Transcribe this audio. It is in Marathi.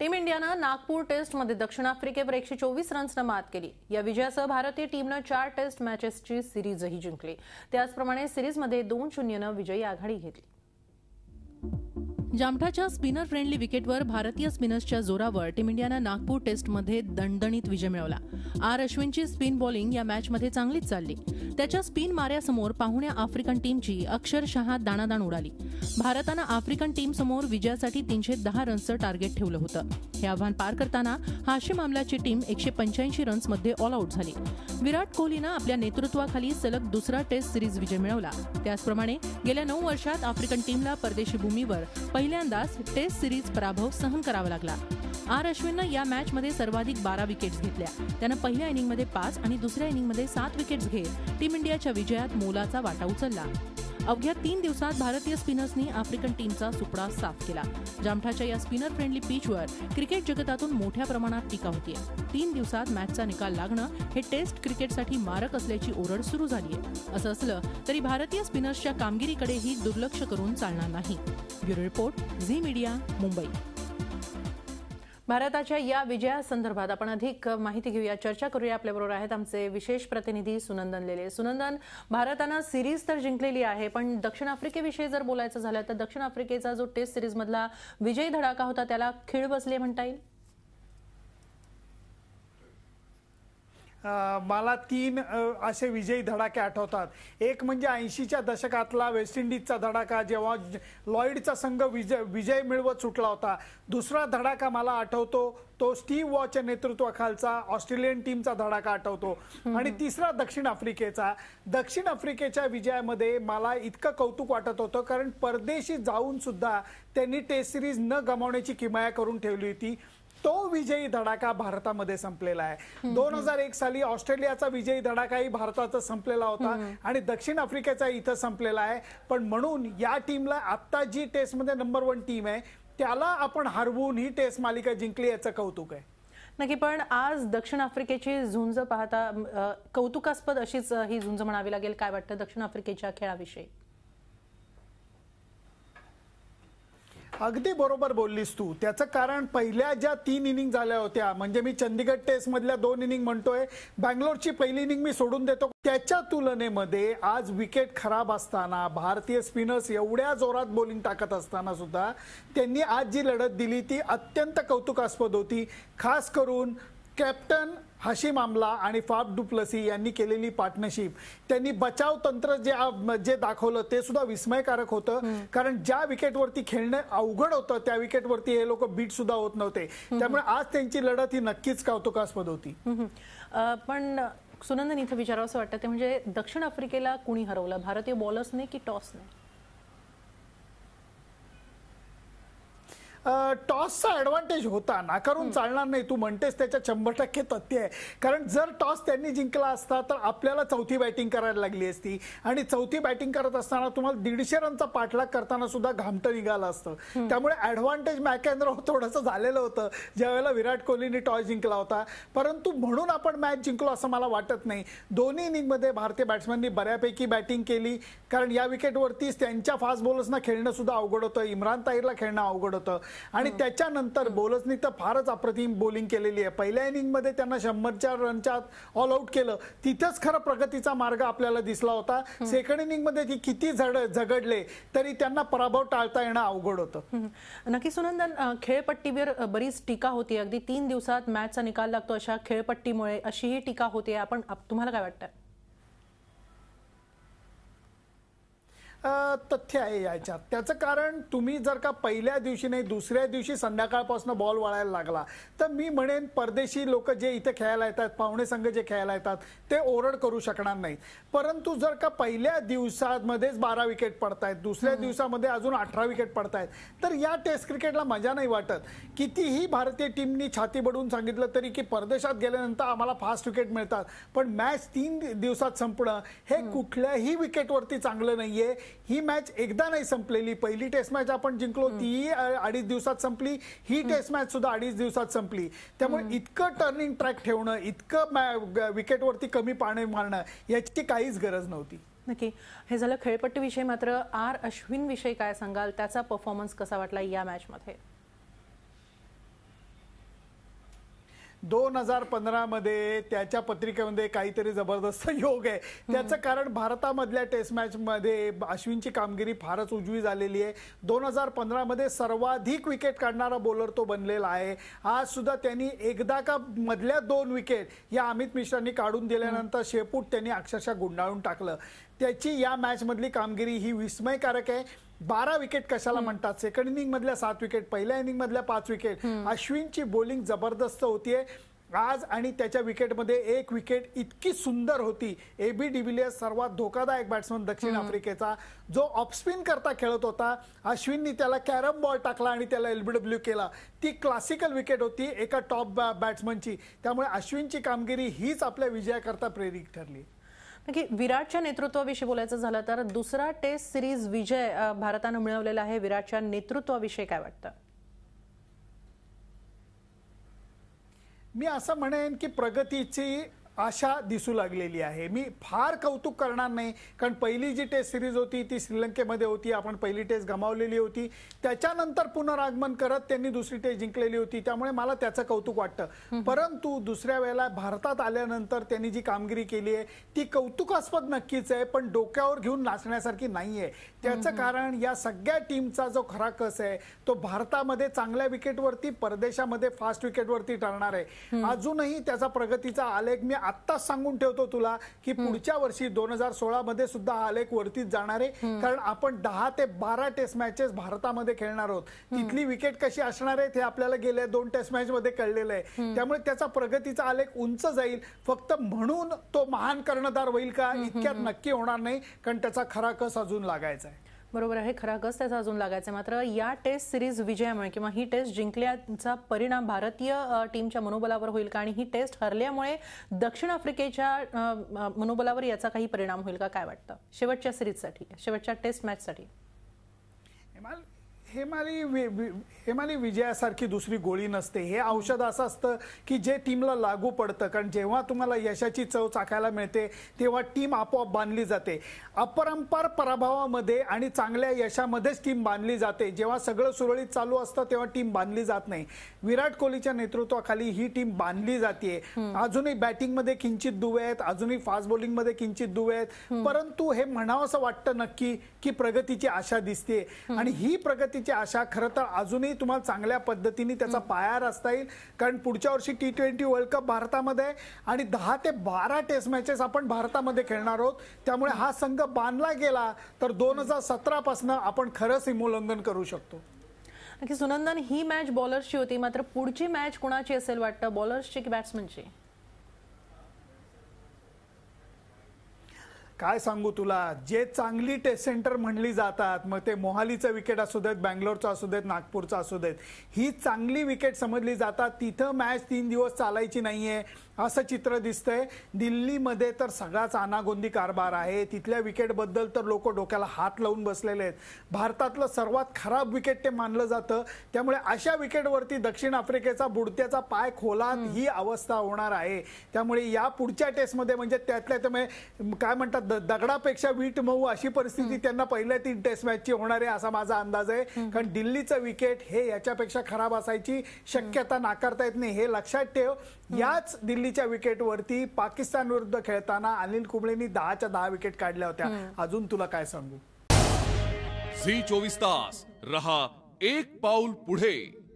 टीम इंडियानं नागपूर टेस्टमध्ये दक्षिण आफ्रिकेवर एकशे चोवीस रन्सनं मात केली या विजयासह भारतीय टीमनं चार टेस्ट मॅचेसची सिरीजही जिंकली त्याचप्रमाणे सिरीजमध्ये दोन शून्यनं विजयी आघाडी घेतली जामठाच्या स्पिनर फ्रेंडली विकेटवर भारतीय स्पिनर्सच्या जोरावर टीम इंडियानं नागपूर टेस्टमध्ये दणदणीत विजय मिळवला आर अश्विनची स्पिन बॉलिंग या मॅचमध्ये चांगलीच चालली त्याच्या स्पिन माऱ्यासमोर पाहुण्या आफ्रिकन टीमची अक्षरशः दाणादाण उडाली भारतानं आफ्रिकन टीमसमोर विजयासाठी तीनशे दहा रन्सचं टार्गेट ठेवलं होतं हे आव्हान पार करताना हाशिम मामलाची टीम एकशे पंच्याऐंशी रन्समध्ये ऑल आऊट झाली विराट कोहलीनं आपल्या नेतृत्वाखाली सलग दुसरा टेस्ट सिरीज विजय मिळवला त्याचप्रमाणे गेल्या नऊ वर्षात आफ्रिकन टीमला परदेशी भूमीवर पहिल्यांदाच टेस्ट सिरीज पराभव सहन करावा लागला आर अश्विननं या मॅचमध्ये सर्वाधिक बारा विकेट्स घेतल्या त्यानं पहिल्या इनिंगमध्ये पाच आणि दुसऱ्या इनिंगमध्ये सात विकेट्स घेत टीम इंडियाच्या विजयात मोलाचा वाटा उचलला अवघ्या तीन दिवसात भारतीय स्पिनर्सनी आफ्रिकन टीमचा सुपडा साफ केला जामठाच्या या स्पिनर फ्रेंडली पिचवर क्रिकेट जगतातून मोठ्या प्रमाणात टीका होते तीन दिवसात मॅचचा निकाल लागणं हे टेस्ट क्रिकेटसाठी मारक असल्याची ओरड सुरू झाली आहे असं असलं तरी भारतीय स्पिनर्सच्या कामगिरीकडेही दुर्लक्ष करून चालणार नाही bureau report zee media Mumbai भारताच्या या विजयासंदर्भात आपण अधिक माहिती घेऊया चर्चा करूया आपल्याबरोबर आहेत आमचे विशेष प्रतिनिधी सुनंदन लेले सुनंदन भारतानं सिरीज तर जिंकलेली आहे पण दक्षिण आफ्रिकेविषयी जर बोलायचं झालं तर दक्षिण आफ्रिकेचा जो टेस्ट सिरीजमधला विजयी धडाका होता त्याला खिळ बसले म्हणता येईल मला तीन असे विजयी धडाके आठवतात एक म्हणजे ऐंशीच्या दशकातला वेस्ट इंडिजचा धडाका जेव्हा लॉइडचा संघ विजय विजय मिळवत सुटला होता दुसरा धडाका मला आठवतो तो स्टीव्ह वॉच्या नेतृत्वाखालचा ऑस्ट्रेलियन टीमचा धडाका आठवतो आणि तिसरा दक्षिण आफ्रिकेचा दक्षिण आफ्रिकेच्या विजयामध्ये मला इतकं कौतुक वाटत होतं कारण परदेशी जाऊन सुद्धा त्यांनी टेस्ट सिरीज न गमावण्याची किमाया करून ठेवली होती तो विजयी धडाका भारतामध्ये संपलेला आहे दोन हजार एक साली ऑस्ट्रेलियाचा विजयी धडाकाही भारताचा संपलेला होता आणि दक्षिण आफ्रिकेचा इथं संपलेला आहे पण म्हणून या टीमला आत्ता जी टेस्टमध्ये नंबर वन टीम आहे त्याला आपण हरवून ही टेस्ट मालिका जिंकली याचं कौतुक आहे नक्की पण आज दक्षिण आफ्रिकेची झुंज पाहता कौतुकास्पद अशीच ही झुंज म्हणावी लागेल काय वाटतं दक्षिण आफ्रिकेच्या खेळाविषयी अगदी बरोबर बोललीस तू त्याचं कारण पहिल्या ज्या तीन इनिंग झाल्या होत्या म्हणजे मी चंदीगड टेस्ट मधल्या दोन इनिंग म्हणतोय बँगलोरची पहिली इनिंग मी सोडून देतो त्याच्या तुलनेमध्ये आज विकेट खराब असताना भारतीय स्पिनर्स एवढ्या जोरात बॉलिंग टाकत असताना सुद्धा त्यांनी आज जी लढत दिली ती अत्यंत कौतुकास्पद होती खास करून कॅप्टन हशीम आमला आणि फाफ डुप्लसी यांनी केलेली पार्टनरशिप त्यांनी बचाव तंत्र जे जे दाखवलं ते सुद्धा विस्मयकारक होतं कारण ज्या विकेटवरती खेळणं अवघड होतं त्या विकेटवरती हे लोक बीट सुद्धा होत नव्हते त्यामुळे आज त्यांची लढत ही नक्कीच कौतुकास्पद होती पण सुनंदन इथं विचारावं असं वाटतं ते म्हणजे दक्षिण आफ्रिकेला कुणी हरवलं भारतीय बॉलर्सने की टॉसने टॉसचा ॲडव्हान्टेज होता नाकारून चालणार नाही तू म्हणतेस त्याच्या शंभर टक्के तथ्य आहे कारण जर टॉस त्यांनी जिंकला असता तर आपल्याला चौथी बॅटिंग करायला लागली असती आणि चौथी बॅटिंग करत असताना तुम्हाला दीडशे रनचा पाठलाग करताना सुद्धा घामटं निघाला असतं त्यामुळे ॲडव्हान्टेज मॅकेंद्र थोडंसं झालेलं होतं ज्यावेळेला विराट कोहलीने टॉस जिंकला होता परंतु म्हणून आपण मॅच जिंकलो असं मला वाटत नाही दोन्ही इनिंगमध्ये भारतीय बॅट्समॅननी बऱ्यापैकी बॅटिंग केली कारण या विकेटवरतीच त्यांच्या फास्ट बॉलर्सना खेळणं सुद्धा अवघड होतं इम्रान ताईरला खेळणं अवघड होतं आणि त्याच्यानंतर बोलर्सनी तर फारच अप्रतिम बोलिंग केलेली आहे पहिल्या इनिंग मध्ये त्यांना शंभरच्या रनच्या ऑल आउट केलं तिथंच खरं प्रगतीचा मार्ग आपल्याला दिसला होता सेकंड मध्ये ती किती झड झगडले तरी त्यांना पराभव टाळता येणं अवघड होतं नक्की सुनंदन खेळपट्टीवर बरीच टीका होती अगदी तीन दिवसात मॅचचा निकाल लागतो अशा खेळपट्टीमुळे ही टीका होती आपण तुम्हाला काय वाटतं तथ्य आहे याच्यात त्याचं कारण तुम्ही जर का पहिल्या दिवशी नाही दुसऱ्या दिवशी संध्याकाळपासून बॉल वळायला लागला तर मी म्हणेन परदेशी लोक जे इथे खेळायला येतात पाहुणे संघ जे खेळायला येतात ते ओरड करू शकणार नाही परंतु जर का पहिल्या दिवसामध्येच बारा विकेट पडतायत दुसऱ्या दिवसामध्ये अजून अठरा विकेट पडतायत तर या टेस्ट क्रिकेटला मजा नाही वाटत कितीही भारतीय टीमनी छाती बडून सांगितलं तरी की परदेशात गेल्यानंतर आम्हाला फास्ट विकेट मिळतात पण मॅच तीन दिवसात संपणं हे कुठल्याही विकेटवरती चांगलं नाहीये ही मॅच एकदा नाही संपलेली पहिली टेस्ट मॅच आपण जिंकलो ती अडीच दिवसात संपली ही टेस्ट मॅच सुद्धा अडीच दिवसात संपली त्यामुळे इतकं टर्निंग ट्रॅक ठेवणं इतकं विकेटवरती कमी पाणी मारणं याची काहीच गरज नव्हती नक्की हे झालं खेळपट्टी विषय मात्र आर अश्विन विषयी काय सांगाल त्याचा परफॉर्मन्स कसा वाटला या मध्ये दोन हजार पंधरामध्ये त्याच्या पत्रिकेमध्ये काहीतरी जबरदस्त योग आहे त्याचं कारण भारतामधल्या टेस्ट मॅचमध्ये अश्विनची कामगिरी फारच उजवी झालेली आहे दोन हजार पंधरामध्ये सर्वाधिक विकेट काढणारा बॉलर तो बनलेला आहे आज सुद्धा त्यांनी एकदा का मधल्या दोन विकेट या अमित मिश्रांनी काढून दिल्यानंतर शेपूट त्यांनी अक्षरशः गुंडाळून टाकलं त्याची या मॅचमधली कामगिरी ही विस्मयकारक आहे बारा विकेट कशाला म्हणतात सेकंड इनिंग मधल्या सात विकेट पहिल्या इनिंग मधल्या पाच विकेट अश्विनची बोलिंग जबरदस्त होतीये आज आणि त्याच्या विकेटमध्ये एक विकेट इतकी सुंदर होती एबी डिव्हिलियर्स सर्वात धोकादायक बॅट्समन दक्षिण आफ्रिकेचा जो ऑफस्पिन करता खेळत होता अश्विननी त्याला कॅरम बॉल टाकला आणि त्याला एलबीडब्ल्यू केला ती क्लासिकल विकेट होती एका टॉप बॅट्समनची त्यामुळे अश्विनची कामगिरी हीच आपल्या विजयाकरता प्रेरित ठरली की विराटच्या नेतृत्वाविषयी बोलायचं झालं तर दुसरा टेस्ट सिरीज विजय भारतानं मिळवलेला आहे विराटच्या नेतृत्वाविषयी काय वाटतं मी असं म्हणेन की प्रगतीची आशा दिसू लागलेली आहे मी फार कौतुक करणार नाही कारण पहिली जी टेस्ट सिरीज होती ती श्रीलंकेमध्ये होती आपण पहिली टेस्ट गमावलेली होती त्याच्यानंतर पुनरागमन करत त्यांनी दुसरी टेस्ट जिंकलेली होती त्यामुळे मला त्याचं कौतुक वाटतं परंतु दुसऱ्या वेळेला भारतात आल्यानंतर त्यांनी जी कामगिरी केली आहे ती कौतुकास्पद नक्कीच आहे पण डोक्यावर घेऊन नाचण्यासारखी नाही आहे त्याचं कारण या सगळ्या टीमचा जो खरा कस आहे तो भारतामध्ये चांगल्या विकेटवरती परदेशामध्ये फास्ट विकेटवरती ठरणार आहे अजूनही त्याचा प्रगतीचा आलेख मी आत्ताच सांगून ठेवतो तुला की पुढच्या वर्षी दोन हजार सोळा मध्ये सुद्धा हा आलेख वरतीच जाणार आहे कारण आपण दहा ते बारा टेस्ट मॅचेस भारतामध्ये खेळणार आहोत तिथली विकेट कशी असणार आहे ते आपल्याला गेल्या दोन टेस्ट मॅच मध्ये कळलेलं आहे त्यामुळे त्याचा प्रगतीचा आलेख उंच जाईल फक्त म्हणून तो महान कर्णधार होईल का इतक्यात नक्की होणार नाही कारण त्याचा खरा कस अजून लागायचा आहे बरोबर आहे खरा गस त्याचा अजून लागायचा मात्र या टेस्ट सिरीज विजयामुळे किंवा ही टेस्ट जिंकल्याचा परिणाम भारतीय टीमच्या मनोबलावर होईल का आणि ही टेस्ट हरल्यामुळे दक्षिण आफ्रिकेच्या मनोबलावर याचा काही परिणाम होईल का काय वाटतं शेवटच्या सिरीजसाठी शेवटच्या टेस्ट मॅचसाठी हेमाली हेमाली विजयासारखी दुसरी गोळी नसते हे औषध असं असतं की जे टीमला लागू पडतं कारण जेव्हा तुम्हाला यशाची चव चाखायला मिळते तेव्हा टीम आपोआप बांधली जाते अपरंपार पराभवामध्ये आणि चांगल्या यशामध्येच टीम बांधली जाते जेव्हा सगळं सुरळीत चालू असतं तेव्हा टीम बांधली जात नाही विराट कोहलीच्या नेतृत्वाखाली ही टीम बांधली जाते अजूनही बॅटिंगमध्ये किंचित दुवे आहेत अजूनही फास्ट बॉलिंगमध्ये किंचित दुवे आहेत परंतु हे म्हणावं असं वाटतं नक्की की प्रगतीची आशा दिसते आणि ही प्रगती शर्यतीची आशा खरं तर अजूनही तुम्हाला चांगल्या पद्धतीने त्याचा पाया रचता येईल कारण पुढच्या वर्षी टी ट्वेंटी वर्ल्ड कप भारतामध्ये आणि दहा ते बारा टेस्ट मॅचेस आपण भारतामध्ये खेळणार आहोत त्यामुळे हा संघ बांधला गेला तर दोन हजार सतरापासून आपण खरंच हिमोल्लंघन करू शकतो सुनंदन ही मॅच बॉलर्सची होती मात्र पुढची मॅच कुणाची असेल वाटतं बॉलर्सची की बॅट्समनची काय सांगू तुला जे चांगली टेस्ट सेंटर म्हणली जातात मग ते मोहालीचं विकेट असू देत बँगलोरचं असू देत नागपूरचं असू देत ही चांगली विकेट समजली जातात तिथं मॅच तीन दिवस चालायची नाहीये असं चित्र दिसतंय दिल्लीमध्ये तर सगळाच आनागोंदी कारभार आहे तिथल्या विकेटबद्दल तर लोक डोक्याला हात लावून बसलेले आहेत भारतातलं सर्वात खराब विकेट ते मानलं जातं त्यामुळे अशा विकेटवरती दक्षिण आफ्रिकेचा बुडत्याचा पाय खोलात ही अवस्था होणार आहे त्यामुळे या पुढच्या टेस्टमध्ये म्हणजे त्यातल्या त्यामुळे काय म्हणतात दगडापेक्षा वीट मऊ अशी परिस्थिती त्यांना पहिल्या तीन टेस्ट मॅचची होणार आहे असा माझा अंदाज आहे कारण दिल्लीचं विकेट हे याच्यापेक्षा खराब असायची शक्यता नाकारता येत नाही हे लक्षात ठेव याच दिल्ली विकेट विकेटवरती पाकिस्तान विरुद्ध खेळताना अनिल कुंबळेंनी दहाच्या दहा विकेट काढल्या होत्या अजून तुला काय सांगू झी चोवीस तास रहा एक पाऊल पुढे